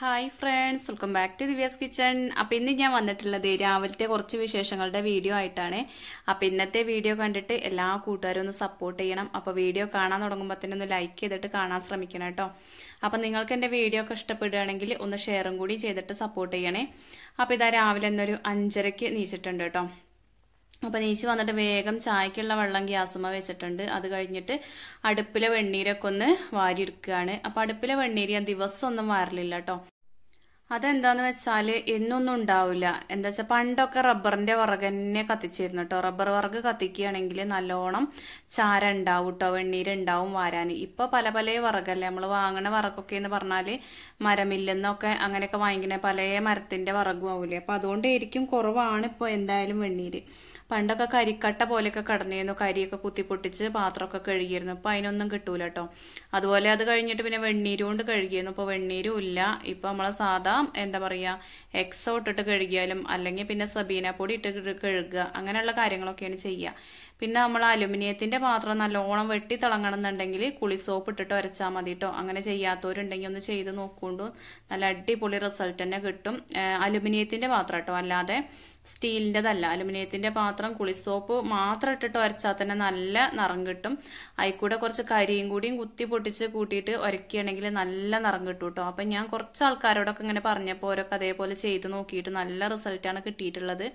hi friends welcome back to Divya's kitchen appam ഇന്ന് ഞാൻ വന്നിട്ടുള്ളത് രാവിലത്തെ കുറച്ച് വിശേഷങ്ങളുടെ വീഡിയോ ആയിട്ടാണ് അപ്പം ഇന്നത്തെ വീഡിയോ കണ്ടിട്ട് എല്ലാ കൂട്ടുകാരും ഒന്ന് സപ്പോർട്ട് ചെയ്യണം അപ്പോൾ വീഡിയോ കാണാൻ തുടങ്ങുമ്പോൾ തന്നെ ഒന്ന് ലൈക്ക് ചെയ്തിട്ട് കാണാൻ ശ്രമിക്കണം കേട്ടോ അപ്പം നിങ്ങൾക്ക് എൻ്റെ വീഡിയോ ഒക്കെ ഇഷ്ടപ്പെടുകയാണെങ്കിൽ ഒന്ന് ഷെയറും കൂടി ചെയ്തിട്ട് സപ്പോർട്ട് ചെയ്യണേ അപ്പോൾ ഇതാ രാവിലെ എന്നൊരു അഞ്ചരയ്ക്ക് നീച്ചിട്ടുണ്ട് കേട്ടോ അപ്പം നീച്ച് വന്നിട്ട് വേഗം ചായക്കുള്ള വെള്ളം ഗ്യാസമ്മ വെച്ചിട്ടുണ്ട് അത് കഴിഞ്ഞിട്ട് അടുപ്പിലെ വെണ്ണീരൊക്കെ ഒന്ന് വാരിയെടുക്കുകയാണ് അപ്പം അടുപ്പിലെ വെണ്ണീര് ഞാൻ ദിവസം ഒന്നും വാരലില്ല കേട്ടോ അതെന്താന്ന് വെച്ചാൽ എന്നൊന്നും ഉണ്ടാവില്ല എന്താ വെച്ചാൽ പണ്ടൊക്കെ റബ്ബറിന്റെ വറക് തന്നെ കത്തിച്ചിരുന്നു കേട്ടോ റബ്ബർ വറക് കത്തിക്കുകയാണെങ്കിൽ നല്ലോണം ചാര ഉണ്ടാവും കേട്ടോ വെണ്ണീരുണ്ടാവും വാരാൻ ഇപ്പോൾ പല പല വറകല്ലേ നമ്മൾ വാങ്ങണ വറക്കൊക്കെ എന്ന് പറഞ്ഞാൽ മരമില്ലെന്നൊക്കെ അങ്ങനെയൊക്കെ വാങ്ങിക്കണേ പല മരത്തിന്റെ വറകും ആവില്ലേ അപ്പം അതുകൊണ്ടായിരിക്കും കുറവാണ് ഇപ്പോൾ എന്തായാലും വെണ്ണീര് പണ്ടൊക്കെ കരിക്കട്ട പോലെയൊക്കെ കടന്നിരുന്നു കരിയൊക്കെ കുത്തി പൊട്ടിച്ച് പാത്രമൊക്കെ കഴുകിയിരുന്നു ഇപ്പോൾ അതിനൊന്നും കിട്ടൂല കേട്ടോ അതുപോലെ അത് കഴിഞ്ഞിട്ട് പിന്നെ വെണ്ണീര് കൊണ്ട് കഴുകിയിരുന്നു ഇപ്പോൾ വെണ്ണീരും ഇല്ല ഇപ്പോൾ നമ്മളെ സാധാ എന്താ പറയുക എക്സോ ഇട്ടിട്ട് കഴുകിയാലും അല്ലെങ്കിൽ പിന്നെ സബീന പൊടി ഇട്ട് കഴുകുക അങ്ങനെയുള്ള കാര്യങ്ങളൊക്കെയാണ് ചെയ്യുക പിന്നെ നമ്മൾ അലുമിനിയത്തിൻ്റെ പാത്രം നല്ലോണം വെട്ടി എന്നുണ്ടെങ്കിൽ കുളി സോപ്പ് ഇട്ടിട്ട് ഉരച്ചാൽ മതി കേട്ടോ അങ്ങനെ ചെയ്യാത്തവരുണ്ടെങ്കിൽ ഒന്ന് ചെയ്ത് നോക്കുകൊണ്ടു നല്ല അടിപൊളി റിസൾട്ട് തന്നെ കിട്ടും അലുമിനിയത്തിൻ്റെ പാത്രം കേട്ടോ അല്ലാതെ സ്റ്റീലിൻ്റെതല്ല അലുമിനിയത്തിൻ്റെ പാത്രം കുളി സോപ്പ് മാത്രം ഇട്ടിട്ട് ഉരച്ചാൽ തന്നെ നല്ല നിറം കിട്ടും അതിൽക്കൂടെ കുറച്ച് കരിയും കൂടിയും കുത്തി പൊട്ടിച്ച് കൂട്ടിയിട്ട് ഉരക്കുകയാണെങ്കിൽ നല്ല നിറം കിട്ടും കേട്ടോ അപ്പം ഞാൻ കുറച്ച് ആൾക്കാരോടൊക്കെ ഇങ്ങനെ പറഞ്ഞപ്പോൾ അവരൊക്കെ അതേപോലെ ചെയ്ത് നോക്കിയിട്ട് നല്ല റിസൾട്ടാണ് കിട്ടിയിട്ടുള്ളത്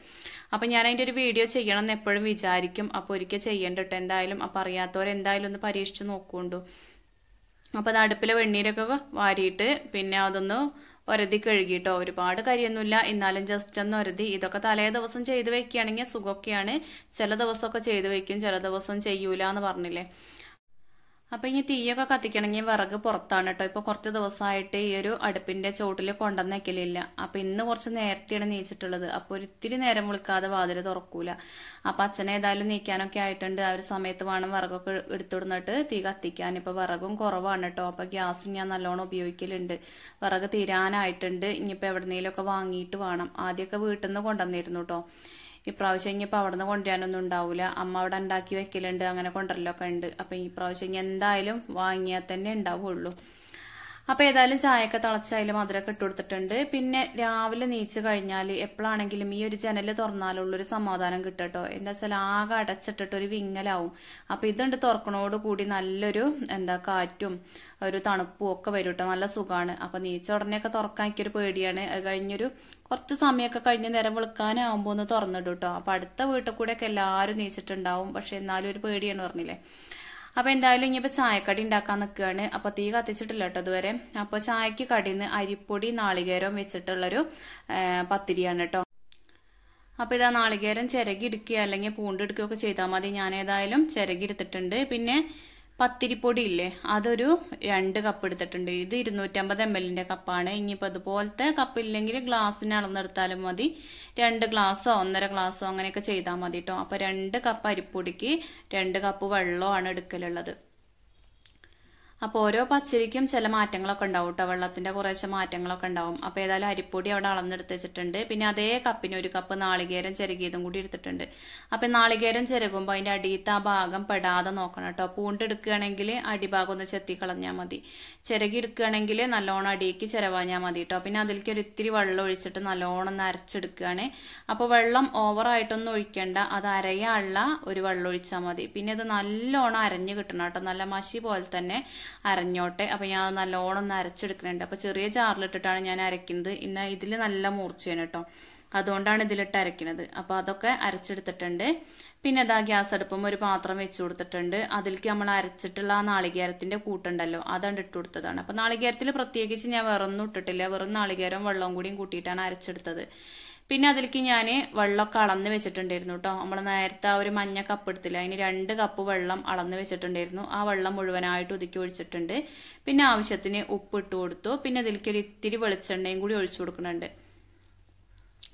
അപ്പം ഞാൻ അതിൻ്റെ ഒരു വീഡിയോ എന്ന് എപ്പോഴും വിചാരിക്കും അപ്പോൾ നമുക്ക് ഒരിക്കൽ ചെയ്യേണ്ട എന്തായാലും അപ്പം അറിയാത്തവരെന്തായാലും ഒന്ന് പരീക്ഷിച്ച് നോക്കുകൊണ്ടു അപ്പം അത് അടുപ്പിലെ വെണ്ണീരൊക്കെ വാരിയിട്ട് പിന്നെ അതൊന്ന് ഒരതി കഴുകിയിട്ടോ ഒരുപാട് കരിയൊന്നുമില്ല എന്നാലും ജസ്റ്റ് ഒന്ന് ഒരതി ഇതൊക്കെ തലേ ദിവസം ചെയ്ത് വെക്കുകയാണെങ്കിൽ സുഖമൊക്കെയാണ് ചില ദിവസമൊക്കെ ചെയ്ത് വെക്കും ചില ദിവസം ചെയ്യൂല എന്ന് പറഞ്ഞില്ലേ അപ്പൊ ഇനി തീയൊക്കെ കത്തിക്കണമെങ്കിൽ വിറക് പുറത്താണ് കേട്ടോ ഇപ്പൊ കുറച്ച് ദിവസമായിട്ട് ഈ ഒരു അടുപ്പിന്റെ ചോട്ടിൽ കൊണ്ടുവന്ന് വെക്കലില്ല ഇന്ന് കുറച്ച് നേരത്തെയാണ് നീച്ചിട്ടുള്ളത് അപ്പോൾ ഒരിത്തിരി നേരം വിളിക്കാതെ വാതിൽ തുറക്കൂല അപ്പൊ അച്ഛനെ ഏതായാലും നീക്കാനൊക്കെ ആയിട്ടുണ്ട് ആ ഒരു സമയത്ത് വേണം വിറകൊക്കെ എടുത്തിടുന്നിട്ട് തീ കത്തിക്കാൻ ഇപ്പൊ വിറകും കുറവാണ് കേട്ടോ അപ്പോൾ ഗ്യാസും ഞാൻ നല്ലോണം ഉപയോഗിക്കലുണ്ട് വിറക് തീരാനായിട്ടുണ്ട് ഇനിയിപ്പോൾ ഒക്കെ വാങ്ങിയിട്ട് വേണം ആദ്യമൊക്കെ വീട്ടിൽ നിന്ന് കൊണ്ടുവന്നിരുന്നു കേട്ടോ ഇപ്രാവശ്യം ഇനിയിപ്പോൾ അവിടെ നിന്ന് കൊണ്ടുവരാനൊന്നും ഉണ്ടാവില്ല അമ്മ അവിടെ ഉണ്ടാക്കി വെക്കലുണ്ട് അങ്ങനെ കൊണ്ടുവരലൊക്കെ ഉണ്ട് അപ്പം പ്രാവശ്യം ഇനി എന്തായാലും വാങ്ങിയാൽ തന്നെ ഉണ്ടാവുള്ളൂ അപ്പോൾ ഏതായാലും ചായയൊക്കെ തിളച്ച് അതിൽ മധുരമൊക്കെ ഇട്ട് കൊടുത്തിട്ടുണ്ട് പിന്നെ രാവിലെ നീച്ചു കഴിഞ്ഞാൽ എപ്പോഴാണെങ്കിലും ഈ ഒരു ജനൽ തുറന്നാലുള്ളൊരു സമാധാനം കിട്ടട്ടോ എന്താ വെച്ചാൽ ആകെ അടച്ചിട്ടിട്ട് ഒരു വിങ്ങലാവും അപ്പോൾ ഇതുണ്ട് തുറക്കണോട് കൂടി നല്ലൊരു എന്താ കാറ്റും ഒരു തണുപ്പും ഒക്കെ വരും കേട്ടോ നല്ല സുഖമാണ് അപ്പോൾ നീച്ച ഉടനെയൊക്കെ തുറക്കാൻ എനിക്കൊരു പേടിയാണ് കഴിഞ്ഞൊരു കുറച്ച് സമയമൊക്കെ കഴിഞ്ഞ് നേരം വെളുക്കാനാവുമ്പോൾ ഒന്ന് തുറന്നിടും കേട്ടോ അപ്പോൾ അടുത്ത വീട്ടിൽ കൂടെയൊക്കെ എല്ലാവരും നീച്ചിട്ടുണ്ടാവും പക്ഷെ എന്നാലും ഒരു പേടിയാണ് പറഞ്ഞില്ലേ അപ്പോൾ എന്തായാലും ഇനിയിപ്പോൾ ചായക്കടി ഉണ്ടാക്കാൻ നിൽക്കുകയാണ് അപ്പോൾ തീ കത്തിച്ചിട്ടില്ല കേട്ടോ ഇതുവരെ അപ്പോൾ ചായക്ക് കടിന്ന് അരിപ്പൊടി നാളികേരവും വെച്ചിട്ടുള്ളൊരു പത്തിരിയാണ് കേട്ടോ അപ്പോൾ ഇതാ നാളികേരം ചിരകി ഇടുക്കുക അല്ലെങ്കിൽ പൂണ്ടെടുക്കുകയൊക്കെ ചെയ്താൽ മതി ഞാൻ ഏതായാലും ചിരകി എടുത്തിട്ടുണ്ട് പിന്നെ പത്തിരിപ്പൊടി ഇല്ലേ അതൊരു രണ്ട് കപ്പ് എടുത്തിട്ടുണ്ട് ഇത് ഇരുന്നൂറ്റമ്പത് എം എല്ലിന്റെ കപ്പാണ് ഇനിയിപ്പോൾ അതുപോലത്തെ കപ്പില്ലെങ്കിൽ ഗ്ലാസ്സിന് അളന്നെടുത്താലും മതി രണ്ട് ഗ്ലാസ്സോ ഒന്നര ഗ്ലാസ്സോ അങ്ങനെയൊക്കെ ചെയ്താൽ മതി കേട്ടോ അപ്പോൾ രണ്ട് കപ്പ് അരിപ്പൊടിക്ക് രണ്ട് കപ്പ് വെള്ളമാണ് എടുക്കലുള്ളത് അപ്പോൾ ഓരോ പച്ചരിക്കും ചില മാറ്റങ്ങളൊക്കെ ഉണ്ടാവും കേട്ടോ വെള്ളത്തിന്റെ കുറേശ്ശെ മാറ്റങ്ങളൊക്കെ ഉണ്ടാവും അപ്പോൾ ഏതായാലും അരിപ്പൊടി അവിടെ അളന്നെടുത്ത് വെച്ചിട്ടുണ്ട് പിന്നെ അതേ കപ്പിന് ഒരു കപ്പ് നാളികേരം ചിരകിയതും കൂടി എടുത്തിട്ടുണ്ട് അപ്പൊ നാളികേരം ചിരകുമ്പോൾ അതിന്റെ അടിയത്ത് ആ ഭാഗം പെടാതെ നോക്കണം കേട്ടോ പൂണ്ടെടുക്കുകയാണെങ്കിൽ അടിഭാഗം ഒന്ന് ചെത്തി കളഞ്ഞാൽ മതി ചിരകി എടുക്കുകയാണെങ്കിൽ നല്ലോണം അടിയേക്ക് ചിരവാഞ്ഞാൽ മതി കേട്ടോ പിന്നെ അതിലേക്ക് ഒരു ഇത്തിരി വെള്ളം ഒഴിച്ചിട്ട് നല്ലോണം അരച്ചെടുക്കുകയാണ് അപ്പോൾ വെള്ളം ഓവറായിട്ടൊന്നും ഒഴിക്കേണ്ട അത് അരയുള്ള ഒരു വെള്ളം ഒഴിച്ചാൽ മതി പിന്നെ അത് നല്ലോണം അരഞ്ഞ് കിട്ടണം കേട്ടോ നല്ല മഷി പോലെ തന്നെ അരഞ്ഞോട്ടെ അപ്പോൾ ഞാൻ നല്ലോണം ഒന്ന് അരച്ചെടുക്കുന്നുണ്ട് അപ്പോൾ ചെറിയ ജാറിലിട്ടിട്ടാണ് ഞാൻ അരയ്ക്കുന്നത് ഇന്നാ ഇതിൽ നല്ല മൂർച്ചയാണ് കേട്ടോ അതുകൊണ്ടാണ് ഇതിലിട്ട് അരയ്ക്കുന്നത് അപ്പോൾ അതൊക്കെ അരച്ചെടുത്തിട്ടുണ്ട് പിന്നെ അതാ ഗ്യാസ് അടുപ്പം ഒരു പാത്രം വെച്ച് കൊടുത്തിട്ടുണ്ട് അതിലേക്ക് നമ്മൾ അരച്ചിട്ടുള്ള ആ നാളികേരത്തിൻ്റെ കൂട്ടുണ്ടല്ലോ അതാണ് ഇട്ട് കൊടുത്തതാണ് അപ്പോൾ നാളികേരത്തിൽ പ്രത്യേകിച്ച് ഞാൻ വേറൊന്നും ഇട്ടിട്ടില്ല വെറും നാളികേരം വെള്ളവും കൂടിയും കൂട്ടിയിട്ടാണ് അരച്ചെടുത്തത് പിന്നെ അതിലേക്ക് ഞാൻ വെള്ളമൊക്കെ അളന്ന് വെച്ചിട്ടുണ്ടായിരുന്നു കേട്ടോ നമ്മൾ നേരത്തെ ആ ഒരു മഞ്ഞ കപ്പ് എടുത്തില്ല അതിന് രണ്ട് കപ്പ് വെള്ളം അളന്ന് വെച്ചിട്ടുണ്ടായിരുന്നു ആ വെള്ളം മുഴുവനായിട്ട് ഒതുക്കി ഒഴിച്ചിട്ടുണ്ട് പിന്നെ ആവശ്യത്തിന് ഉപ്പ് ഇട്ട് കൊടുത്തു പിന്നെ അതിലേക്ക് ഒരു ഇത്തിരി വെളിച്ചെണ്ണയും കൂടി ഒഴിച്ചു കൊടുക്കുന്നുണ്ട്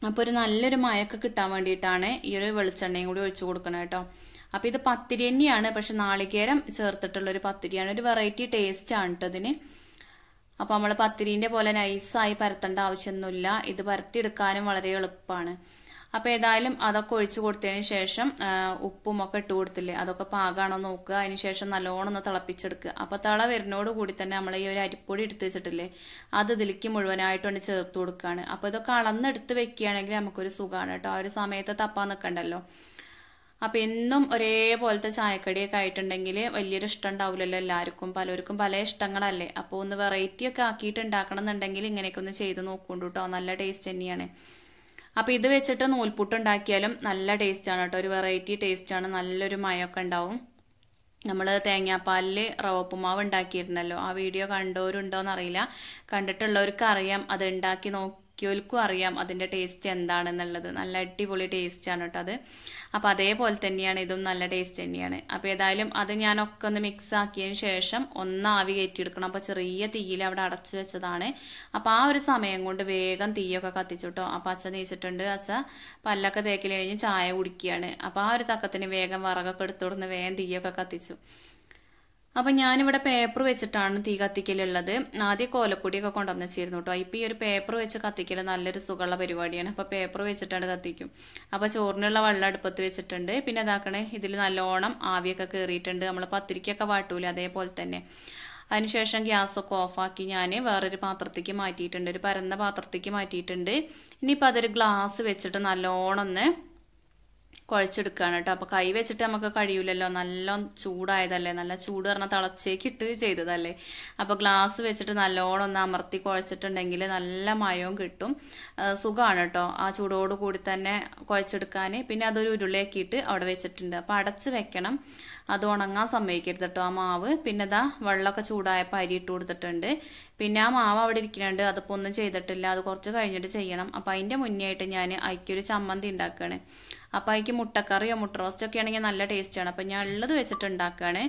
അപ്പോൾ ഒരു നല്ലൊരു മയൊക്കെ കിട്ടാൻ വേണ്ടിയിട്ടാണ് ഈ ഒരു വെളിച്ചെണ്ണയും കൂടി ഒഴിച്ചു കൊടുക്കുന്നത് കേട്ടോ അപ്പോൾ ഇത് പത്തിരി തന്നെയാണ് പക്ഷെ നാളികേരം ചേർത്തിട്ടുള്ള ഒരു പത്തിരിയാണ് ഒരു വെറൈറ്റി ടേസ്റ്റ് ആണ് കേട്ടോ ഇതിന് അപ്പോൾ നമ്മൾ പത്തിരിന്റെ പോലെ നൈസായി പരത്തേണ്ട ആവശ്യമൊന്നുമില്ല ഇത് പരത്തിയെടുക്കാനും വളരെ എളുപ്പമാണ് അപ്പോൾ ഏതായാലും അതൊക്കെ ഒഴിച്ചു കൊടുത്തതിന് ശേഷം ഉപ്പും ഒക്കെ ഇട്ട് കൊടുത്തില്ലേ അതൊക്കെ പാകാണോ നോക്കുക അതിന് ശേഷം നല്ലോണം ഒന്ന് തിളപ്പിച്ചെടുക്കുക അപ്പോൾ തള വരുന്നോട് കൂടി തന്നെ നമ്മൾ ഈ ഒരു അരിപ്പൊടി എടുത്ത് വെച്ചിട്ടില്ലേ അത് ഇതിലേക്ക് മുഴുവനായിട്ടൊന്ന് ചേർത്ത് കൊടുക്കുകയാണ് അപ്പോൾ ഇതൊക്കെ അളന്നെടുത്ത് വെക്കുകയാണെങ്കിൽ നമുക്കൊരു സുഖമാണ് കേട്ടോ ആ ഒരു സമയത്ത് തപ്പാൻ നിൽക്കണ്ടല്ലോ അപ്പോൾ എന്നും ഒരേപോലത്തെ ചായക്കടിയൊക്കെ ആയിട്ടുണ്ടെങ്കിൽ വലിയൊരു ഇഷ്ടം ഉണ്ടാവില്ലല്ലോ എല്ലാവർക്കും പലർക്കും പല ഇഷ്ടങ്ങളല്ലേ അപ്പോൾ ഒന്ന് വെറൈറ്റി ഒക്കെ ആക്കിയിട്ട് ഉണ്ടാക്കണം എന്നുണ്ടെങ്കിൽ ഇങ്ങനെയൊക്കെ ഒന്ന് ചെയ്ത് നോക്കുന്നുണ്ട് കേട്ടോ നല്ല ടേസ്റ്റ് തന്നെയാണ് അപ്പോൾ ഇത് വെച്ചിട്ട് നൂൽപുട്ട് ഉണ്ടാക്കിയാലും നല്ല ടേസ്റ്റാണ് കേട്ടോ ഒരു വെറൈറ്റി ടേസ്റ്റാണ് നല്ലൊരു മയമൊക്കെ ഉണ്ടാവും നമ്മൾ തേങ്ങാപ്പാലിൽ റവ ഉപ്പുമാവ് ഉണ്ടാക്കിയിരുന്നല്ലോ ആ വീഡിയോ എന്നറിയില്ല കണ്ടിട്ടുള്ളവർക്ക് അറിയാം അത് ഉണ്ടാക്കി നോക്കി മിക്കവർക്കും അറിയാം അതിൻ്റെ ടേസ്റ്റ് എന്താണെന്നുള്ളത് നല്ല അടിപൊളി ടേസ്റ്റാണ് കേട്ടോ അത് അപ്പോൾ അതേപോലെ തന്നെയാണ് ഇതും നല്ല ടേസ്റ്റ് തന്നെയാണ് അപ്പോൾ ഏതായാലും അത് ഞാനൊക്കെ ഒന്ന് മിക്സ് ആക്കിയതിന് ശേഷം ഒന്ന് ആവി കയറ്റിയെടുക്കണം അപ്പോൾ ചെറിയ തീയിൽ അവിടെ അടച്ചു വെച്ചതാണ് അപ്പോൾ ആ ഒരു സമയം കൊണ്ട് വേഗം തീയൊക്കെ കത്തിച്ചു കേട്ടോ അപ്പോൾ അച്ഛൻ നീച്ചിട്ടുണ്ട് അച്ഛ പല്ലൊക്കെ തേക്കിൽ കഴിഞ്ഞ് ചായ കുടിക്കുകയാണ് അപ്പോൾ ആ ഒരു തക്കത്തിന് വേഗം വിറകൊക്കെ എടുത്തുകൊടുന്ന് വേഗം തീയൊക്കെ കത്തിച്ചു അപ്പം ഞാനിവിടെ പേപ്പർ വെച്ചിട്ടാണ് തീ കത്തിക്കലുള്ളത് ആദ്യം കോലപ്പൊടിയൊക്കെ കൊണ്ടുവന്നിരുന്നു കേട്ടോ ഇപ്പം ഈ ഒരു പേപ്പർ വെച്ച് കത്തിക്കൽ നല്ലൊരു സുഖമുള്ള പരിപാടിയാണ് അപ്പോൾ പേപ്പർ വെച്ചിട്ടാണ് കത്തിക്കും അപ്പോൾ ചോറിനുള്ള വെള്ളം അടുപ്പത്ത് വെച്ചിട്ടുണ്ട് പിന്നെ അതാക്കണേ ഇതിൽ നല്ലോണം ആവിയൊക്കെ കയറിയിട്ടുണ്ട് നമ്മൾ പത്തിരിക്കൊക്കെ വാട്ടൂല അതേപോലെ തന്നെ അതിനുശേഷം ഗ്യാസൊക്കെ ഓഫാക്കി ഞാൻ വേറൊരു പാത്രത്തേക്ക് മാറ്റിയിട്ടുണ്ട് ഒരു പരന്ന പാത്രത്തേക്ക് മാറ്റിയിട്ടുണ്ട് ഇനിയിപ്പോൾ അതൊരു ഗ്ലാസ് വെച്ചിട്ട് നല്ലോണം ഒന്ന് കുഴച്ചെടുക്കുകയാണ് കേട്ടോ അപ്പോൾ കൈ വെച്ചിട്ട് നമുക്ക് കഴിയൂലല്ലോ നല്ല ചൂടായതല്ലേ നല്ല ചൂട് പറഞ്ഞ തിളച്ചേക്കിട്ട് ചെയ്തതല്ലേ അപ്പോൾ ഗ്ലാസ് വെച്ചിട്ട് നല്ലോണം ഒന്ന് അമർത്തി കുഴച്ചിട്ടുണ്ടെങ്കിൽ നല്ല മയവും കിട്ടും സുഖമാണ് കേട്ടോ ആ ചൂടോട് കൂടി തന്നെ കുഴച്ചെടുക്കാൻ പിന്നെ അതൊരു ഉരുളയാക്കിയിട്ട് അവിടെ വെച്ചിട്ടുണ്ട് അപ്പോൾ അടച്ച് വെക്കണം അത് ഉണങ്ങാൻ സമ്മതിക്കരുത് കേട്ടോ ആ മാവ് പിന്നെ ഇതാ വെള്ളമൊക്കെ ചൂടായപ്പോൾ അരി ഇട്ട് കൊടുത്തിട്ടുണ്ട് പിന്നെ ആ മാവ് അവിടെ ഇരിക്കുന്നുണ്ട് അതിപ്പോൾ ഒന്നും ചെയ്തിട്ടില്ല അത് കുറച്ച് കഴിഞ്ഞിട്ട് ചെയ്യണം അപ്പോൾ അതിൻ്റെ മുന്നേ ആയിട്ട് ഞാൻ അയക്കൊരു ചമ്മന്തി ഉണ്ടാക്കുകയാണ് അപ്പം അയക്ക് മുട്ടക്കറിയോ മുട്ട റോസ്റ്റൊക്കെ ആണെങ്കിൽ നല്ല ടേസ്റ്റാണ് അപ്പോൾ ഞാൻ ഉള്ളത് വെച്ചിട്ട് ഉണ്ടാക്കുകയാണ്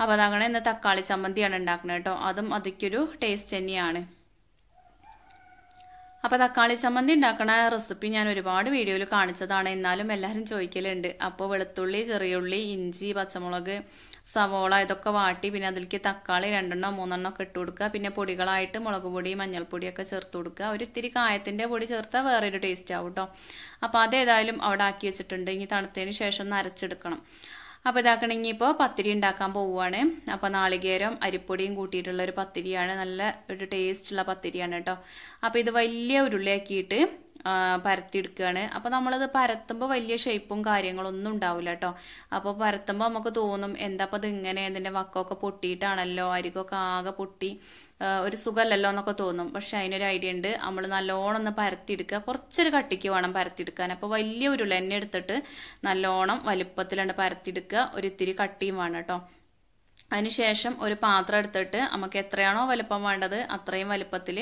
അപ്പോൾ അതങ്ങനെ ഇന്ന് തക്കാളി ചമ്മന്തിയാണ് ഉണ്ടാക്കുന്നത് കേട്ടോ അതും അതിക്കൊരു ടേസ്റ്റ് തന്നെയാണ് അപ്പോൾ തക്കാളി ചമ്മന്തി ഉണ്ടാക്കുന്ന റെസിപ്പി ഞാൻ ഒരുപാട് വീഡിയോയിൽ കാണിച്ചതാണ് എന്നാലും എല്ലാവരും ചോദിക്കലുണ്ട് അപ്പോൾ വെളുത്തുള്ളി ചെറിയുള്ളി ഇഞ്ചി പച്ചമുളക് സവോള ഇതൊക്കെ വാട്ടി പിന്നെ അതിലേക്ക് തക്കാളി രണ്ടെണ്ണം മൂന്നെണ്ണം ഒക്കെ ഇട്ട് കൊടുക്കുക പിന്നെ പൊടികളായിട്ട് മുളക് പൊടി മഞ്ഞൾപ്പൊടിയൊക്കെ ചേർത്ത് കൊടുക്കുക ഒരു ഇത്തിരി കായത്തിൻ്റെ പൊടി ചേർത്താൽ വേറൊരു ടേസ്റ്റ് ആവും കേട്ടോ അപ്പോൾ അതേതായാലും അവിടെ ആക്കി വെച്ചിട്ടുണ്ട് ഇനി തണുത്തതിന് ശേഷം ഒന്ന് അരച്ചെടുക്കണം അപ്പോൾ ഇതാക്കണമെങ്കിൽ ഇപ്പൊ പത്തിരി ഉണ്ടാക്കാൻ പോവുകയാണ് അപ്പോൾ നാളികേരം അരിപ്പൊടിയും കൂട്ടിയിട്ടുള്ള ഒരു പത്തിരിയാണ് നല്ല ഒരു ടേസ്റ്റുള്ള പത്തിരിയാണ് കേട്ടോ അപ്പോൾ ഇത് വലിയ ഉരുളിയാക്കിയിട്ട് പരത്തിയെടുക്കുകയാണ് അപ്പോൾ നമ്മളത് പരത്തുമ്പോൾ വലിയ ഷേപ്പും ഒന്നും ഉണ്ടാവില്ല കേട്ടോ അപ്പോൾ പരത്തുമ്പോൾ നമുക്ക് തോന്നും എന്താ അത് ഇങ്ങനെ ഇതിന്റെ വക്കമൊക്കെ പൊട്ടിയിട്ടാണല്ലോ അരികൊക്കെ ആകെ പൊട്ടി ഒരു സുഖമല്ലല്ലോ എന്നൊക്കെ തോന്നും പക്ഷെ അതിനൊരു ഐഡിയ ഉണ്ട് നമ്മൾ നല്ലോണം ഒന്ന് പരത്തിയെടുക്കുക കുറച്ചൊരു കട്ടിക്ക് വേണം പരത്തിയെടുക്കാൻ അപ്പോൾ വലിയ ഉരുള എടുത്തിട്ട് നല്ലോണം വലുപ്പത്തിലാണ് പരത്തിയെടുക്കുക ഒരു ഇത്തിരി കട്ടിയും വേണം കേട്ടോ അതിനുശേഷം ഒരു പാത്രം എടുത്തിട്ട് നമുക്ക് എത്രയാണോ വലുപ്പം വേണ്ടത് അത്രയും വലുപ്പത്തിൽ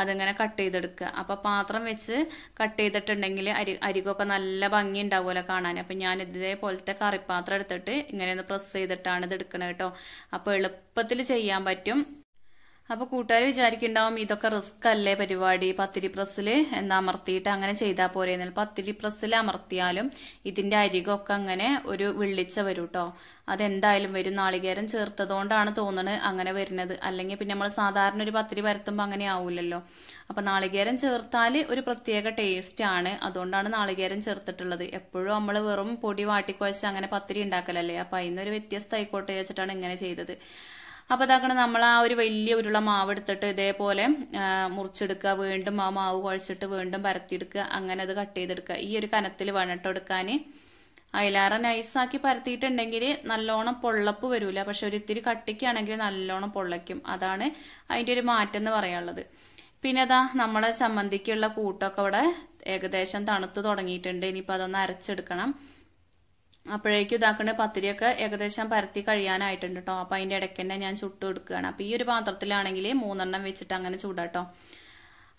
അതിങ്ങനെ കട്ട് ചെയ്തെടുക്കുക അപ്പോൾ പാത്രം വെച്ച് കട്ട് ചെയ്തിട്ടുണ്ടെങ്കിൽ അരി അരികൊക്കെ നല്ല ഭംഗി ഉണ്ടാവുമല്ലോ കാണാൻ അപ്പം ഞാൻ ഇതേപോലത്തെ കറിപ്പാത്രം എടുത്തിട്ട് ഇങ്ങനെ ഒന്ന് പ്രസ് ചെയ്തിട്ടാണ് ഇത് എടുക്കണത് കേട്ടോ അപ്പോൾ എളുപ്പത്തിൽ ചെയ്യാൻ പറ്റും അപ്പോൾ കൂട്ടുകാർ വിചാരിക്കുണ്ടാവും ഇതൊക്കെ റിസ്ക് അല്ലേ പരിപാടി പത്തിരി പ്രസ്സിൽ എന്താ അമർത്തിയിട്ട് അങ്ങനെ ചെയ്താൽ പോരെ എന്നാൽ പത്തിരി പ്രസ്സിൽ അമർത്തിയാലും ഇതിന്റെ അരികൊക്കെ അങ്ങനെ ഒരു വിള്ളിച്ച വരും കേട്ടോ അതെന്തായാലും വരും നാളികേരം ചേർത്തതുകൊണ്ടാണ് തോന്നുന്നത് അങ്ങനെ വരുന്നത് അല്ലെങ്കിൽ പിന്നെ നമ്മൾ സാധാരണ ഒരു പത്തിരി പരത്തുമ്പോൾ അങ്ങനെ ആവില്ലല്ലോ അപ്പൊ നാളികേരം ചേർത്താല് ഒരു പ്രത്യേക ടേസ്റ്റ് ആണ് അതുകൊണ്ടാണ് നാളികേരം ചേർത്തിട്ടുള്ളത് എപ്പോഴും നമ്മൾ വെറും പൊടി വാട്ടിക്കുഴച്ച് അങ്ങനെ പത്തിരി ഉണ്ടാക്കലല്ലേ അപ്പം അതിനൊരു വ്യത്യസ്ത ആയിക്കോട്ടെ വെച്ചിട്ടാണ് ഇങ്ങനെ ചെയ്തത് അപ്പോൾ ഇതാക്കണ നമ്മൾ ആ ഒരു വലിയ ഉരുള മാവ് എടുത്തിട്ട് ഇതേപോലെ മുറിച്ചെടുക്കുക വീണ്ടും ആ മാവ് കുഴച്ചിട്ട് വീണ്ടും പരത്തിയെടുക്കുക അങ്ങനെ അത് കട്ട് ചെയ്തെടുക്കുക ഈ ഒരു കനത്തിൽ വേണം കേട്ടോ നൈസാക്കി പരത്തിയിട്ടുണ്ടെങ്കിൽ നല്ലോണം പൊള്ളപ്പ് വരില്ല പക്ഷെ ഒരു ഇത്തിരി കട്ടിക്കാണെങ്കിൽ നല്ലോണം പൊള്ളയ്ക്കും അതാണ് അതിൻ്റെ ഒരു മാറ്റം എന്ന് പറയാനുള്ളത് പിന്നെ അതാ നമ്മളെ ചമ്മന്തിക്കുള്ള കൂട്ടൊക്കെ ഇവിടെ ഏകദേശം തണുത്ത് തുടങ്ങിയിട്ടുണ്ട് ഇനിയിപ്പോൾ അതൊന്ന് അരച്ചെടുക്കണം അപ്പോഴേക്കും ഇതാക്കുന്ന പത്തിരിയൊക്കെ ഏകദേശം പരത്തി കഴിയാനായിട്ടുണ്ട് കേട്ടോ അപ്പൊ അതിന്റെ ഇടയ്ക്ക് തന്നെ ഞാൻ ചുട്ട് കൊടുക്കുകയാണ് അപ്പൊ ഈ ഒരു പാത്രത്തിലാണെങ്കിൽ മൂന്നെണ്ണം വെച്ചിട്ട് അങ്ങനെ ചൂടാട്ടോ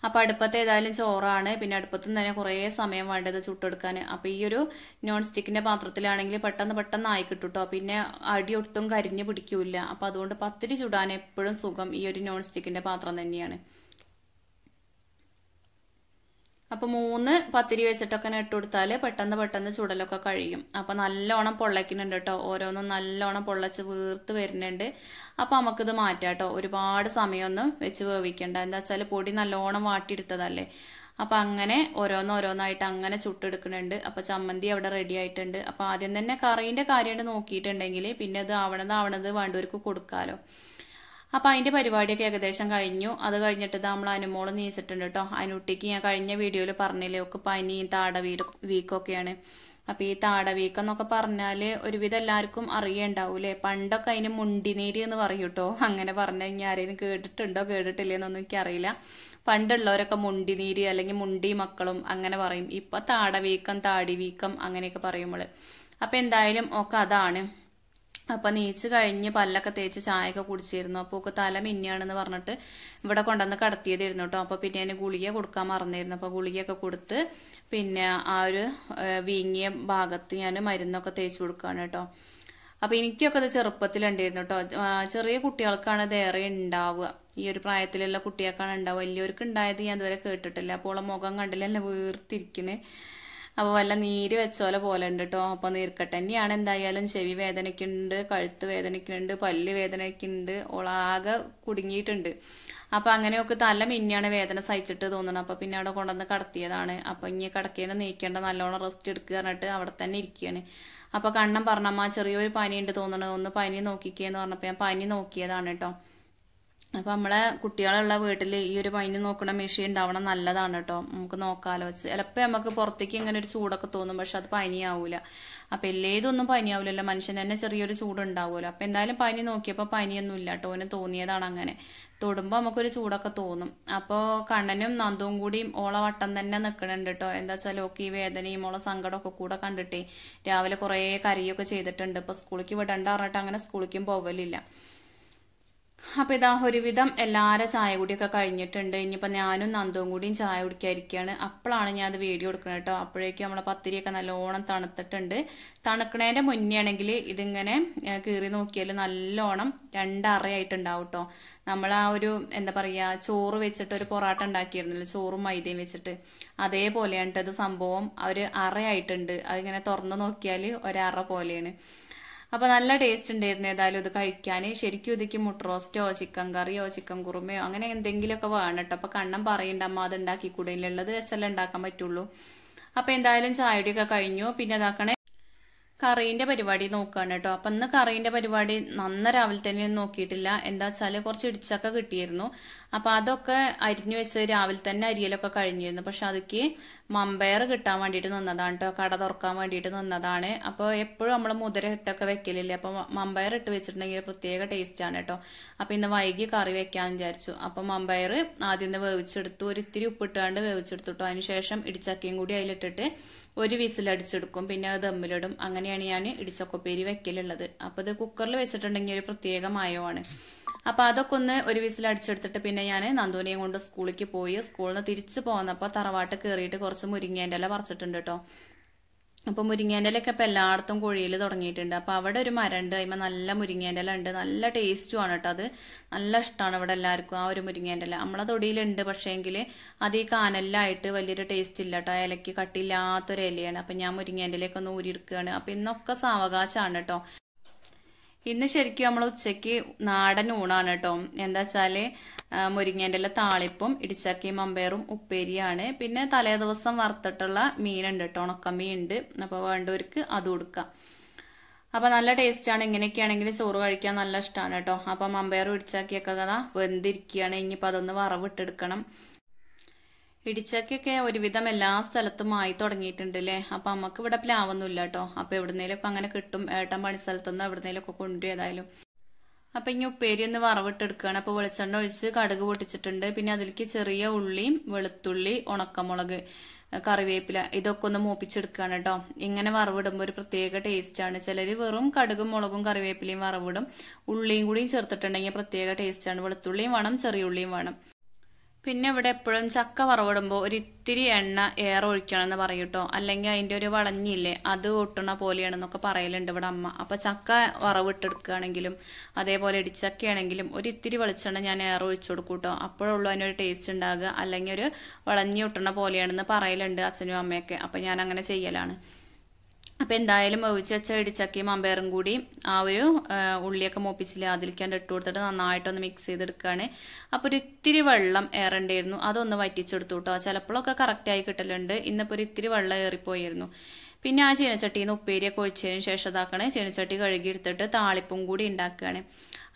അപ്പൊ അടുപ്പത്ത് ഏതായാലും ചോറാണ് പിന്നെ അടുപ്പത്ത് തന്നെ കുറേ സമയം വേണ്ടത് ചുട്ടെടുക്കാൻ അപ്പൊ ഈ ഒരു നോൺ സ്റ്റിക്കിന്റെ പാത്രത്തിലാണെങ്കിൽ പെട്ടെന്ന് പെട്ടെന്ന് ആയി കിട്ടും പിന്നെ അടി ഒട്ടും കരിഞ്ഞ് പിടിക്കൂല അപ്പൊ അതുകൊണ്ട് പത്തിരി ചുടാൻ എപ്പോഴും സുഖം ഈ ഒരു നോൺ സ്റ്റിക്കിന്റെ പാത്രം തന്നെയാണ് അപ്പോൾ മൂന്ന് പത്തിരി വെച്ചിട്ടൊക്കെ ഇട്ട് കൊടുത്താൽ പെട്ടെന്ന് പെട്ടെന്ന് ചുടലൊക്കെ കഴിയും അപ്പോൾ നല്ലോണം പൊള്ളയ്ക്കുന്നുണ്ട് കേട്ടോ ഓരോന്നും നല്ലോണം പൊള്ളച്ച് വീർത്ത് വരുന്നുണ്ട് അപ്പോൾ നമുക്കിത് മാറ്റാം കേട്ടോ ഒരുപാട് സമയമൊന്നും വെച്ച് വേവിക്കണ്ട എന്താ വെച്ചാൽ പൊടി നല്ലോണം വാട്ടിയെടുത്തതല്ലേ അപ്പൊ അങ്ങനെ ഓരോന്നോരോന്നായിട്ട് അങ്ങനെ ചുട്ടെടുക്കുന്നുണ്ട് അപ്പൊ ചമ്മന്തി അവിടെ റെഡി ആയിട്ടുണ്ട് അപ്പൊ ആദ്യം തന്നെ കറീന്റെ കാര്യമായിട്ട് നോക്കിയിട്ടുണ്ടെങ്കിൽ പിന്നെ ഇത് ആവണത് ആവണത് വേണ്ടവർക്ക് കൊടുക്കാലോ അപ്പൊ അതിന്റെ പരിപാടിയൊക്കെ ഏകദേശം കഴിഞ്ഞു അത് കഴിഞ്ഞിട്ട് നമ്മൾ അനുമോള് നീച്ചിട്ടുണ്ട് കേട്ടോ അനുട്ടിക്ക് ഞാൻ കഴിഞ്ഞ വീഡിയോയിൽ പറഞ്ഞില്ലേ ഒക്കെ പനിയും താട വീക്കൊക്കെയാണ് അപ്പൊ ഈ താട വീക്ക് എന്നൊക്കെ ഒരുവിധം എല്ലാവർക്കും അറിയണ്ടാവൂലേ പണ്ടൊക്കെ അതിന് മുണ്ടിനീരി എന്ന് പറയൂ കേട്ടോ അങ്ങനെ പറഞ്ഞ ഇനി ആരെങ്കിലും കേട്ടിട്ടുണ്ടോ കേട്ടിട്ടില്ലേന്നൊന്നും എനിക്കറിയില്ല പണ്ടുള്ളവരൊക്കെ മുണ്ടിനീരി അല്ലെങ്കിൽ മുണ്ടി മക്കളും അങ്ങനെ പറയും ഇപ്പൊ താട താടിവീക്കം താടി അങ്ങനെയൊക്കെ പറയുമ്പോൾ അപ്പൊ എന്തായാലും ഒക്കെ അതാണ് അപ്പൊ നീച്ച് കഴിഞ്ഞ് പല്ലൊക്കെ തേച്ച് ചായയൊക്കെ കുടിച്ചിരുന്നു അപ്പോൾ ഒക്കെ തല മിന്നാണെന്ന് പറഞ്ഞിട്ട് ഇവിടെ കൊണ്ടുവന്ന് കടത്തിയതായിരുന്നു കേട്ടോ അപ്പോൾ പിന്നെ അതിന് ഗുളിക കൊടുക്കാൻ മറന്നിരുന്നു അപ്പോൾ ഗുളികയൊക്കെ കൊടുത്ത് പിന്നെ ആ ഒരു വീങ്ങിയ ഭാഗത്ത് ഞാൻ മരുന്നൊക്കെ തേച്ച് കൊടുക്കുകയാണ് കേട്ടോ അപ്പോൾ എനിക്കൊക്കെ അത് ചെറുപ്പത്തിലുണ്ടായിരുന്നു കേട്ടോ ചെറിയ കുട്ടികൾക്കാണ് ഇത് ഏറെ ഉണ്ടാവുക ഈ ഒരു പ്രായത്തിലുള്ള കുട്ടികൾക്കാണ് ഉണ്ടാവുക വലിയവർക്ക് ഉണ്ടായത് ഞാൻ ഇതുവരെ കേട്ടിട്ടില്ല അപ്പോൾ മുഖം എന്നെ വീർത്തിരിക്കണേ അപ്പോൾ വല്ല നീര് വെച്ചോലെ പോലെ ഉണ്ട് കേട്ടോ അപ്പോൾ നീർക്കട്ടന്നെയാണ് എന്തായാലും ചെവി വേദനയ്ക്കുണ്ട് കഴുത്ത് വേദനയ്ക്കുണ്ട് പല്ല് വേദനയ്ക്കുണ്ട് ഒളാകെ കുടുങ്ങിയിട്ടുണ്ട് അപ്പോൾ അങ്ങനെയൊക്കെ തല മിന്നെയാണ് വേദന സഹിച്ചിട്ട് തോന്നുന്നത് അപ്പോൾ പിന്നെ അവിടെ കൊണ്ടുവന്ന് കടത്തിയതാണ് അപ്പോൾ ഇനി കിടക്കേനെ നീക്കേണ്ട നല്ലോണം റെസ്റ്റ് എടുക്കുക പറഞ്ഞിട്ട് അവിടെ തന്നെ ഇരിക്കുകയാണ് അപ്പോൾ കണ്ണം പറഞ്ഞമ്മ ചെറിയൊരു പനി ഉണ്ട് തോന്നണത് ഒന്ന് പനി നോക്കിക്കേന്ന് പറഞ്ഞപ്പോൾ ഞാൻ പനി നോക്കിയതാണ് കേട്ടോ അപ്പൊ നമ്മളെ കുട്ടികളുള്ള വീട്ടിൽ ഈ ഒരു പൈന് നോക്കുന്ന മെഷീൻ ഉണ്ടാവണം നല്ലതാണ് കേട്ടോ നമുക്ക് നോക്കാലോ വെച്ച് ചിലപ്പോൾ നമുക്ക് പുറത്തേക്ക് ഇങ്ങനെ ഒരു ചൂടൊക്കെ തോന്നും പക്ഷെ അത് പനിയാവൂല അപ്പൊ എല്ലേതൊന്നും പനിയാവൂലല്ലോ മനുഷ്യൻ തന്നെ ചെറിയൊരു ചൂടുണ്ടാവുമല്ലോ അപ്പൊ എന്തായാലും പനി നോക്കിയപ്പോൾ പനിയൊന്നും ഇല്ല കേട്ടോ ഓന് തോന്നിയതാണ് അങ്ങനെ തൊടുമ്പോ നമുക്കൊരു ചൂടൊക്കെ തോന്നും അപ്പോൾ കണ്ണനും നന്ദവും കൂടി ഓളെ വട്ടം തന്നെ നിക്കണുണ്ട് കേട്ടോ എന്താ വെച്ചാൽ ഓക്കെ ഈ വേദനയും ഓളെ സങ്കടമൊക്കെ കൂടെ കണ്ടിട്ടേ രാവിലെ കുറേ കറിയൊക്കെ ചെയ്തിട്ടുണ്ട് ഇപ്പൊ സ്കൂളിലേക്ക് വിടണ്ട പറഞ്ഞിട്ട് അങ്ങനെ സ്കൂളിലേക്കും പോവലില്ല അപ്പൊ ഇതാ ഒരുവിധം എല്ലാവരും ചായ കൂടിയൊക്കെ കഴിഞ്ഞിട്ടുണ്ട് ഇനിയിപ്പോ ഞാനും നന്ദവും കൂടിയും ചായ കുടിക്കാതിരിക്കുകയാണ് അപ്പോഴാണ് ഞാൻ അത് വീഡിയോ എടുക്കുന്നത് കേട്ടോ അപ്പോഴേക്കും നമ്മളെ പത്തിരിയൊക്കെ നല്ലോണം തണുത്തിട്ടുണ്ട് തണുക്കണേന്റെ മുന്നേ ആണെങ്കിൽ ഇതിങ്ങനെ കീറി നോക്കിയാൽ നല്ലോണം രണ്ടറയായിട്ടുണ്ടാവും കേട്ടോ നമ്മൾ ആ ഒരു എന്താ പറയുക ചോറ് വെച്ചിട്ട് ഒരു പൊറാട്ട ഉണ്ടാക്കിയിരുന്നില്ല ചോറും മൈദയും വെച്ചിട്ട് അതേപോലെയാണ് കേട്ടോ ഇത് സംഭവം ഒരു അറയായിട്ടുണ്ട് അതിങ്ങനെ തുറന്നു നോക്കിയാൽ ഒരറ പോലെയാണ് അപ്പോൾ നല്ല ടേസ്റ്റ് ഉണ്ടായിരുന്നു ഏതായാലും ഇത് കഴിക്കാൻ ശരിക്കും ഇതിക്ക് മുട്ട റോസ്റ്റോ ചിക്കൻ കറിയോ ചിക്കൻ കുറുമയോ അങ്ങനെ എന്തെങ്കിലുമൊക്കെ വേണം കേട്ടോ അപ്പോൾ കണ്ണം പറയണ്ട അമ്മ അത് ഉണ്ടാക്കി കൂടെയിലുള്ളത് വെച്ചല്ലേ ഉണ്ടാക്കാൻ പറ്റുള്ളൂ അപ്പോൾ എന്തായാലും ചായയുടെയൊക്കെ കഴിഞ്ഞു പിന്നെ ഇതാക്കണേ കറീൻ്റെ പരിപാടി നോക്കുകയാണ് കേട്ടോ അപ്പൊ ഇന്ന് കറീൻ്റെ പരിപാടി നന്ന രാവിലെ തന്നെ നോക്കിയിട്ടില്ല എന്താ വെച്ചാല് കുറച്ച് ഇടിച്ചൊക്കെ കിട്ടിയിരുന്നു അപ്പോൾ അതൊക്കെ അരിഞ്ഞു വെച്ച് രാവിലെ തന്നെ അരിയലൊക്കെ കഴിഞ്ഞിരുന്നു പക്ഷെ അതൊക്കെ മമ്പയർ കിട്ടാൻ വേണ്ടിട്ട് നിന്നതാണ് കേട്ടോ കട തുറക്കാൻ വേണ്ടിട്ട് നിന്നതാണ് അപ്പോൾ എപ്പോഴും നമ്മൾ മുതിര ഇട്ടൊക്കെ വെക്കലില്ലേ അപ്പോൾ മമ്പയർ ഇട്ട് വെച്ചിട്ടുണ്ടെങ്കിൽ പ്രത്യേക ടേസ്റ്റ് ആണ് കേട്ടോ അപ്പോൾ ഇന്ന് വൈകി കറി വെക്കാന്ന് വിചാരിച്ചു അപ്പോൾ മമ്പയർ ആദ്യം വേവിച്ചെടുത്തു ഒരു ഇത്തിരി ഉപ്പിട്ടാണ്ട് വേവിച്ചെടുത്തു അതിനുശേഷം ഇടിച്ചക്കയും കൂടി അതിലിട്ടിട്ട് ഒരു വിസിലടിച്ചെടുക്കും പിന്നെ അത് ദമ്മിലിടും അങ്ങനെയാണ് ഞാൻ ഇടിച്ചക്കൊപ്പേരി വെക്കലുള്ളത് അപ്പോൾ ഇത് കുക്കറിൽ വെച്ചിട്ടുണ്ടെങ്കിൽ ഒരു പ്രത്യേക മായമാണ് അപ്പോൾ അതൊക്കെ ഒന്ന് ഒരു വിസിൽ അടിച്ചെടുത്തിട്ട് പിന്നെ ഞാൻ നന്ദൂനെയും കൊണ്ട് സ്കൂളിലേക്ക് പോയി സ്കൂളിൽ നിന്ന് തിരിച്ചു പോന്നപ്പോൾ തറവാട്ട് കയറിയിട്ട് കുറച്ച് മുരിങ്ങേന്റെ ഇല പറിച്ചിട്ടുണ്ട് കേട്ടോ അപ്പോൾ മുരിങ്ങേന്റെ ഒക്കെ ഇപ്പൊ എല്ലായിടത്തും കുഴിയിൽ തുടങ്ങിയിട്ടുണ്ട് അപ്പോൾ അവിടെ ഒരു മരണ്ട് അതിമ നല്ല മുരിങ്ങേന്റെ ഇല ഉണ്ട് നല്ല ടേസ്റ്റുമാണ് കേട്ടോ അത് നല്ല ഇഷ്ടമാണ് ഇവിടെ എല്ലാവർക്കും ആ ഒരു മുരിങ്ങേന്റെ ഇല നമ്മളെ തൊടിയിലുണ്ട് പക്ഷേങ്കിൽ അത് ഈ കാനലിലായിട്ട് വലിയൊരു ടേസ്റ്റ് ഇല്ല കേട്ടോ ഇലക്ക് കട്ടില്ലാത്തൊരു ഇലയാണ് അപ്പൊ ഞാൻ മുരിങ്ങേന്റെ ഇലയൊക്കെ ഒന്ന് ഊരിയിരിക്കുകയാണ് അപ്പൊ ഇന്നൊക്കെ സാവകാശമാണ് കേട്ടോ ഇന്ന് ശരിക്കും നമ്മൾ ഉച്ചയ്ക്ക് നാടൻ ഊണാണ് കേട്ടോ എന്താ വെച്ചാൽ മുരിങ്ങേൻ്റെ എല്ലാം താളിപ്പും ഇടിച്ചക്കയും അമ്പയറും ഉപ്പേരിയാണ് പിന്നെ തലേ ദിവസം വറുത്തിട്ടുള്ള മീനുണ്ട് കേട്ടോ ഉണക്കമീൻ ഉണ്ട് അപ്പോൾ വേണ്ടവർക്ക് അത് കൊടുക്കാം അപ്പോൾ നല്ല ടേസ്റ്റാണ് ഇങ്ങനെയൊക്കെ ആണെങ്കിൽ ചോറ് കഴിക്കാൻ നല്ല ഇഷ്ടമാണ് കേട്ടോ അപ്പം അമ്പയറും ഇടിച്ചാക്കിയൊക്കെ കഥ വെന്തിരിക്കുകയാണ് ഇനിയിപ്പോൾ അതൊന്ന് വറവിട്ടെടുക്കണം ഇടിച്ചക്കൊക്കെ ഒരുവിധം എല്ലാ സ്ഥലത്തും ആയി തുടങ്ങിയിട്ടുണ്ട് അല്ലേ അപ്പം അമ്മക്ക് ഇവിടെ പ്ലാവൊന്നുമില്ല കേട്ടോ അപ്പം എവിടുന്നേലൊക്കെ അങ്ങനെ കിട്ടും ഏട്ടൻ പണി സ്ഥലത്തൊന്നും എവിടുന്നേലൊക്കെ കൊണ്ടുപോയി ഏതായാലും അപ്പം ഇനി ഉപ്പേരി ഒന്ന് വറവിട്ടെടുക്കുകയാണ് അപ്പൊ വെളിച്ചെണ്ണ ഒഴിച്ച് കടുക് പൊട്ടിച്ചിട്ടുണ്ട് പിന്നെ അതിലേക്ക് ചെറിയ ഉള്ളിയും വെളുത്തുള്ളി ഉണക്കമുളക് കറിവേപ്പില ഇതൊക്കെ ഒന്ന് മൂപ്പിച്ചെടുക്കുകയാണ് കേട്ടോ ഇങ്ങനെ വറവിടുമ്പോൾ ഒരു പ്രത്യേക ടേസ്റ്റാണ് ചിലർ വെറും കടുകും മുളകും കറിവേപ്പിലയും വറവിടും ഉള്ളിയും കൂടി ചേർത്തിട്ടുണ്ടെങ്കിൽ പ്രത്യേക ടേസ്റ്റാണ് വെളുത്തുള്ളിയും വേണം ചെറിയ ഉള്ളിയും വേണം പിന്നെ ഇവിടെ എപ്പോഴും ചക്ക വറവിടുമ്പോൾ ഇത്തിരി എണ്ണ ഏറെ ഒഴിക്കണമെന്ന് പറയും കേട്ടോ അല്ലെങ്കിൽ അതിൻ്റെ ഒരു വളഞ്ഞില്ലേ അത് ഒട്ടണ പോലെയാണെന്നൊക്കെ പറയലുണ്ട് ഇവിടെ അമ്മ അപ്പോൾ ചക്ക വറവിട്ടെടുക്കുകയാണെങ്കിലും അതേപോലെ ഇടിച്ചക്കയാണെങ്കിലും ഇത്തിരി വെളിച്ചെണ്ണ ഞാൻ ഏറെ ഒഴിച്ചു കൊടുക്കും കേട്ടോ അപ്പോഴുള്ളൂ അതിനൊരു ടേസ്റ്റ് ഉണ്ടാകുക അല്ലെങ്കിൽ ഒരു വളഞ്ഞി ഒട്ടണ പോലെയാണെന്ന് പറയലുണ്ട് അച്ഛനും അമ്മയൊക്കെ അപ്പോൾ ഞാൻ അങ്ങനെ ചെയ്യലാണ് അപ്പം എന്തായാലും വേവിച്ച് വെച്ച ഇടിച്ചക്കിയും അമ്പയറും കൂടി ആ ഒരു ഉള്ളിയൊക്കെ മൂപ്പിച്ചില്ല അതിലേക്കാണ്ട് ഇട്ട് കൊടുത്തിട്ട് നന്നായിട്ടൊന്ന് മിക്സ് ചെയ്തെടുക്കുകയാണ് അപ്പോൾ ഒരു ഇത്തിരി വെള്ളം ഏറണ്ടായിരുന്നു അതൊന്ന് വറ്റിച്ചെടുത്തു കേട്ടോ ചിലപ്പോഴൊക്കെ കറക്റ്റായി കിട്ടലുണ്ട് ഇന്നിപ്പോൾ ഒരു ഇത്തിരി വെള്ളം ഏറിപ്പോയിരുന്നു പിന്നെ ആ ചീനച്ചട്ടിയിൽ നിന്ന് ഉപ്പേരിയൊക്കെ ഒഴിച്ചതിന് ശേഷം ഇതാക്കണേ ചീനച്ചട്ടി കഴുകിയെടുത്തിട്ട് താളിപ്പും കൂടി ഉണ്ടാക്കുകയാണ്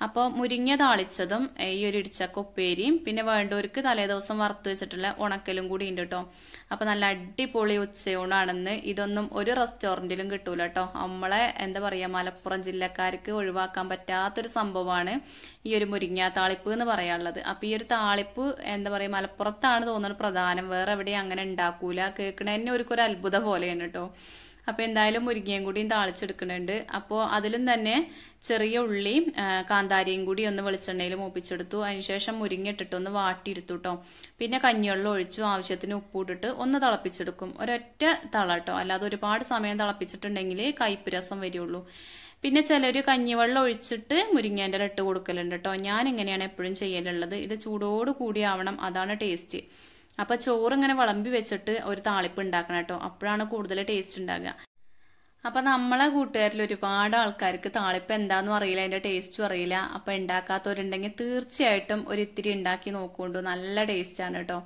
അപ്പോൾ മുരിങ്ങ താളിച്ചതും ഈ ഒരു ഇടിച്ചക്ക ഉപ്പേരിയും പിന്നെ വേണ്ടവർക്ക് തലേദിവസം വറുത്ത് വെച്ചിട്ടുള്ള ഉണക്കലും കൂടി ഉണ്ട് കേട്ടോ അപ്പോൾ നല്ല അടിപൊളി ഉച്ചയൂണാണെന്ന് ഇതൊന്നും ഒരു റെസ്റ്റോറൻറ്റിലും കിട്ടൂല കേട്ടോ നമ്മളെ എന്താ പറയുക മലപ്പുറം ജില്ലക്കാർക്ക് ഒഴിവാക്കാൻ പറ്റാത്തൊരു സംഭവമാണ് ഈ ഒരു മുരിങ്ങ താളിപ്പ് എന്ന് പറയാനുള്ളത് അപ്പോൾ ഈ ഒരു താളിപ്പ് എന്താ പറയുക മലപ്പുറത്താണ് തോന്നുന്നത് പ്രധാനം വേറെ എവിടെയും അങ്ങനെ ഉണ്ടാക്കൂല കേൾക്കണ ഒരു അത്ഭുത പോലെയാണ് കേട്ടോ അപ്പോൾ എന്തായാലും മുരിങ്ങയും കൂടിയും താളിച്ചെടുക്കുന്നുണ്ട് അപ്പോൾ അതിലും തന്നെ ചെറിയ ഉള്ളിയും കാന്താരിയും കൂടി ഒന്ന് വെളിച്ചെണ്ണയിൽ മൂപ്പിച്ചെടുത്തു അതിനുശേഷം മുരിങ്ങ ഇട്ടിട്ട് ഒന്ന് വാട്ടിയെടുത്തു കേട്ടോ പിന്നെ കഞ്ഞിവെള്ളം ഒഴിച്ചു ആവശ്യത്തിന് ഉപ്പൂട്ടിട്ട് ഒന്ന് തിളപ്പിച്ചെടുക്കും ഒരൊറ്റ തളട്ടോ അല്ലാതെ ഒരുപാട് സമയം തിളപ്പിച്ചിട്ടുണ്ടെങ്കിൽ കയ്പ് രസം വരികയുള്ളൂ പിന്നെ ചിലർ കഞ്ഞിവെള്ളം ഒഴിച്ചിട്ട് മുരിങ്ങേൻ്റെ ഇട്ട് കൊടുക്കലുണ്ട് കേട്ടോ ഞാൻ ഇങ്ങനെയാണ് എപ്പോഴും ചെയ്യലുള്ളത് ഇത് ചൂടോട് കൂടിയാവണം അതാണ് ടേസ്റ്റ് അപ്പൊ ചോറ് ഇങ്ങനെ വിളമ്പി വെച്ചിട്ട് ഒരു താളിപ്പ് ഉണ്ടാക്കണം കേട്ടോ അപ്പോഴാണ് കൂടുതൽ ടേസ്റ്റ് ഉണ്ടാകുക അപ്പൊ നമ്മളെ കൂട്ടുകാരിൽ ഒരുപാട് ആൾക്കാർക്ക് താളിപ്പ് എന്താന്നും അറിയില്ല അതിന്റെ ടേസ്റ്റും അറിയില്ല അപ്പൊ ഉണ്ടാക്കാത്തവരുണ്ടെങ്കിൽ തീർച്ചയായിട്ടും ഒരു ഇത്തിരി ഉണ്ടാക്കി നോക്കുകൊണ്ടു നല്ല ടേസ്റ്റ് ആണ് കേട്ടോ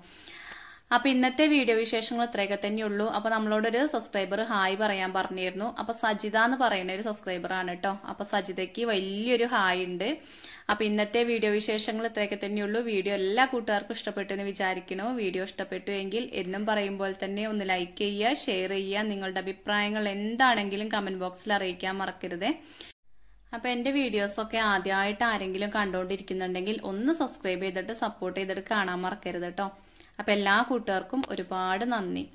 അപ്പോൾ ഇന്നത്തെ വീഡിയോ വിശേഷങ്ങൾ ഇത്രയൊക്കെ തന്നെയുള്ളൂ അപ്പോൾ നമ്മളോടൊരു സബ്സ്ക്രൈബർ ഹായ് പറയാൻ പറഞ്ഞിരുന്നു അപ്പോൾ സജിത എന്ന് പറയുന്ന ഒരു സബ്സ്ക്രൈബറാണ് കേട്ടോ അപ്പോൾ സജിതയ്ക്ക് വലിയൊരു ഹായ് ഉണ്ട് അപ്പോൾ ഇന്നത്തെ വീഡിയോ വിശേഷങ്ങൾ ഇത്രയൊക്കെ തന്നെയുള്ളൂ വീഡിയോ എല്ലാ കൂട്ടുകാർക്കും ഇഷ്ടപ്പെട്ടു എന്ന് വിചാരിക്കുന്നു വീഡിയോ ഇഷ്ടപ്പെട്ടു എങ്കിൽ എന്നും പറയുമ്പോൾ തന്നെ ഒന്ന് ലൈക്ക് ചെയ്യുക ഷെയർ ചെയ്യുക നിങ്ങളുടെ അഭിപ്രായങ്ങൾ എന്താണെങ്കിലും കമന്റ് ബോക്സിൽ അറിയിക്കാൻ മറക്കരുത് അപ്പോൾ എൻ്റെ വീഡിയോസൊക്കെ ആദ്യമായിട്ട് ആരെങ്കിലും കണ്ടുകൊണ്ടിരിക്കുന്നുണ്ടെങ്കിൽ ഒന്ന് സബ്സ്ക്രൈബ് ചെയ്തിട്ട് സപ്പോർട്ട് ചെയ്തിട്ട് കാണാൻ മറക്കരുത് കേട്ടോ അപ്പോൾ എല്ലാ കൂട്ടുകാർക്കും ഒരുപാട് നന്ദി